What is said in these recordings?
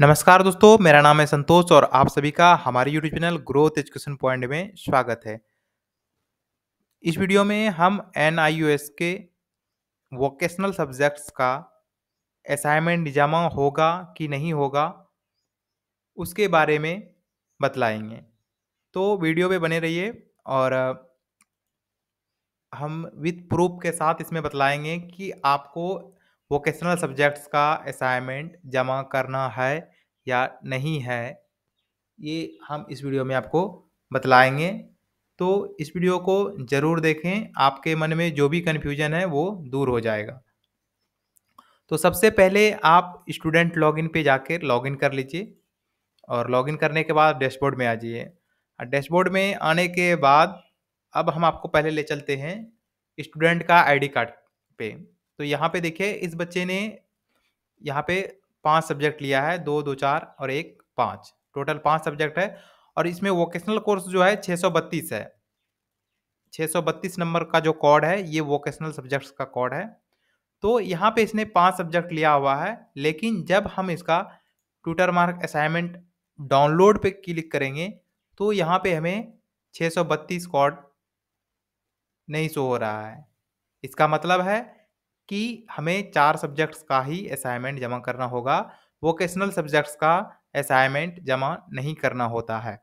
नमस्कार दोस्तों मेरा नाम है संतोष और आप सभी का हमारे YouTube channel growth education point में स्वागत है इस वीडियो में हम एन के वोकेशनल सब्जेक्ट्स का असाइनमेंट जमा होगा कि नहीं होगा उसके बारे में बतलाएंगे तो वीडियो में बने रहिए और हम विथ प्रूफ के साथ इसमें बतलाएंगे कि आपको वोकेशनल सब्जेक्ट्स का असाइनमेंट जमा करना है या नहीं है ये हम इस वीडियो में आपको बतलाएंगे तो इस वीडियो को ज़रूर देखें आपके मन में जो भी कन्फ्यूजन है वो दूर हो जाएगा तो सबसे पहले आप स्टूडेंट लॉगिन पे जाकर लॉगिन कर लीजिए और लॉगिन करने के बाद डैशबोर्ड में आ जाइए डैशबोर्ड में आने के बाद अब हम आपको पहले ले चलते हैं स्टूडेंट का आईडी कार्ड पे तो यहाँ पे देखिए इस बच्चे ने यहाँ पे पांच सब्जेक्ट लिया है दो दो चार और एक पाँच टोटल पांच सब्जेक्ट है और इसमें वोकेशनल कोर्स जो है छः सौ बत्तीस है छः सौ बत्तीस नंबर का जो कॉड है ये वोकेशनल सब्जेक्ट्स का कॉड है तो यहाँ पे इसने पांच सब्जेक्ट लिया हुआ है लेकिन जब हम इसका ट्विटर मार्क असाइनमेंट डाउनलोड पर क्लिक करेंगे तो यहाँ पर हमें छः कॉड नहीं शो हो रहा है इसका मतलब है कि हमें चार सब्जेक्ट्स का ही असाइनमेंट जमा करना होगा वोकेशनल सब्जेक्ट्स का असाइनमेंट जमा नहीं करना होता है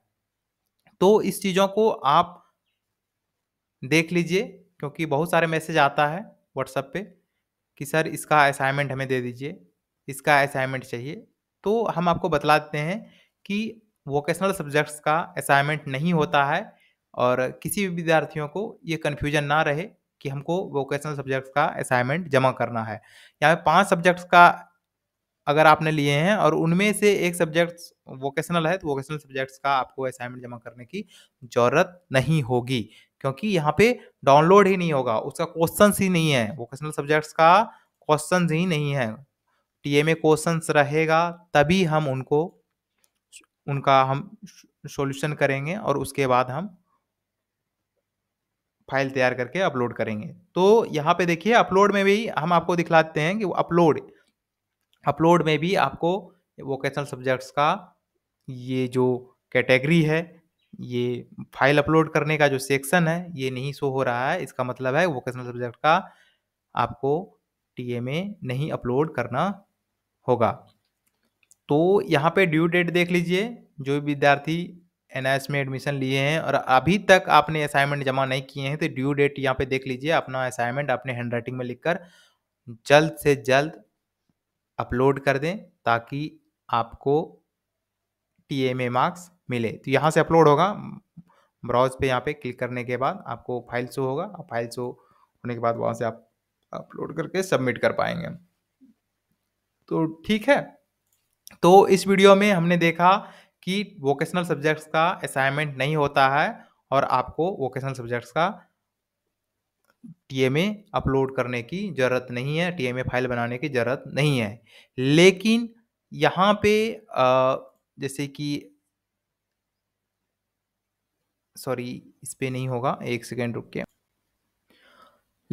तो इस चीज़ों को आप देख लीजिए क्योंकि बहुत सारे मैसेज आता है व्हाट्सएप पे कि सर इसका असाइनमेंट हमें दे दीजिए इसका असाइनमेंट चाहिए तो हम आपको बतला देते हैं कि वोकेशनल सब्जेक्ट्स का असाइनमेंट नहीं होता है और किसी भी विद्यार्थियों को ये कन्फ्यूजन ना रहे कि हमको वोकेशनल सब्जेक्ट्स का असाइनमेंट जमा करना है यहाँ पे पांच सब्जेक्ट्स का अगर आपने लिए हैं और उनमें से एक सब्जेक्ट वोकेशनल है तो वोकेशनल सब्जेक्ट्स का आपको असाइनमेंट जमा करने की ज़रूरत नहीं होगी क्योंकि यहाँ पे डाउनलोड ही नहीं होगा उसका क्वेश्चन ही नहीं है वोकेशनल सब्जेक्ट्स का क्वेश्चन ही नहीं है टी एम ए क्वेश्चन रहेगा तभी हम उनको उनका हम सॉल्यूशन करेंगे और उसके बाद हम फाइल तैयार करके अपलोड करेंगे तो यहाँ पे देखिए अपलोड में भी हम आपको दिखलाते हैं कि अपलोड अपलोड में भी आपको वोकेशनल सब्जेक्ट्स का ये जो कैटेगरी है ये फाइल अपलोड करने का जो सेक्शन है ये नहीं शो हो रहा है इसका मतलब है वोकेशनल सब्जेक्ट का आपको टी में नहीं अपलोड करना होगा तो यहाँ पे ड्यू डेट देख लीजिए जो विद्यार्थी एन में एडमिशन लिए हैं और अभी तक आपने असाइनमेंट जमा नहीं किए हैं तो ड्यू डेट यहाँ पे देख लीजिए अपना असाइनमेंट अपने हैंड राइटिंग में लिखकर जल्द से जल्द अपलोड कर दें ताकि आपको टी एम ए मार्क्स मिले तो यहाँ से अपलोड होगा ब्राउज पे यहाँ पे क्लिक करने के बाद आपको फाइल शो होगा फाइल शो होने के बाद वहाँ से आप अपलोड करके सबमिट कर पाएंगे तो ठीक है तो इस वीडियो में हमने देखा कि वोकेशनल सब्जेक्ट्स का असाइनमेंट नहीं होता है और आपको वोकेशनल सब्जेक्ट्स का टीएमए अपलोड करने की ज़रूरत नहीं है टीएमए फाइल बनाने की ज़रूरत नहीं है लेकिन यहाँ पे जैसे कि सॉरी इस पर नहीं होगा एक सेकेंड रुक के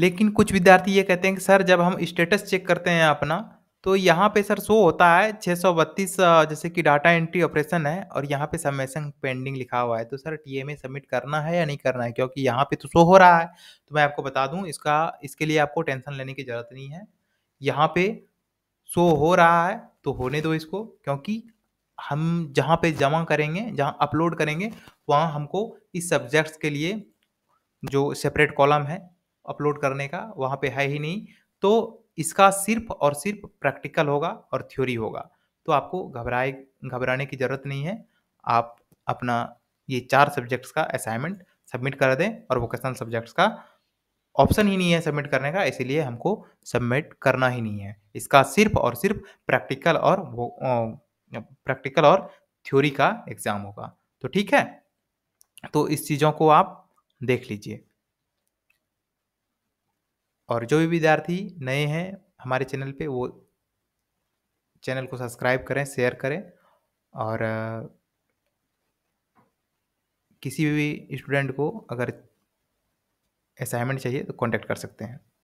लेकिन कुछ विद्यार्थी ये कहते हैं कि सर जब हम स्टेटस चेक करते हैं अपना तो यहाँ पे सर शो होता है छः सौ बत्तीस जैसे कि डाटा एंट्री ऑपरेशन है और यहाँ पे सबमिशन पेंडिंग लिखा हुआ है तो सर टीएमए सबमिट करना है या नहीं करना है क्योंकि यहाँ पे तो शो हो रहा है तो मैं आपको बता दूँ इसका इसके लिए आपको टेंशन लेने की ज़रूरत नहीं है यहाँ पे शो हो रहा है तो होने दो इसको क्योंकि हम जहाँ पे जमा करेंगे जहाँ अपलोड करेंगे वहाँ हमको इस सब्जेक्ट्स के लिए जो सेपरेट कॉलम है अपलोड करने का वहाँ पे है ही नहीं तो इसका सिर्फ और सिर्फ प्रैक्टिकल होगा और थ्योरी होगा तो आपको घबराए घबराने की ज़रूरत नहीं है आप अपना ये चार सब्जेक्ट्स का असाइनमेंट सबमिट कर दें और वोकेशनल सब्जेक्ट्स का ऑप्शन ही नहीं है सबमिट करने का इसीलिए हमको सबमिट करना ही नहीं है इसका सिर्फ और सिर्फ प्रैक्टिकल और वो प्रैक्टिकल और थ्योरी का एग्ज़ाम होगा तो ठीक है तो इस चीज़ों को आप देख लीजिए और जो भी विद्यार्थी नए हैं हमारे चैनल पे वो चैनल को सब्सक्राइब करें शेयर करें और किसी भी स्टूडेंट को अगर असाइनमेंट चाहिए तो कांटेक्ट कर सकते हैं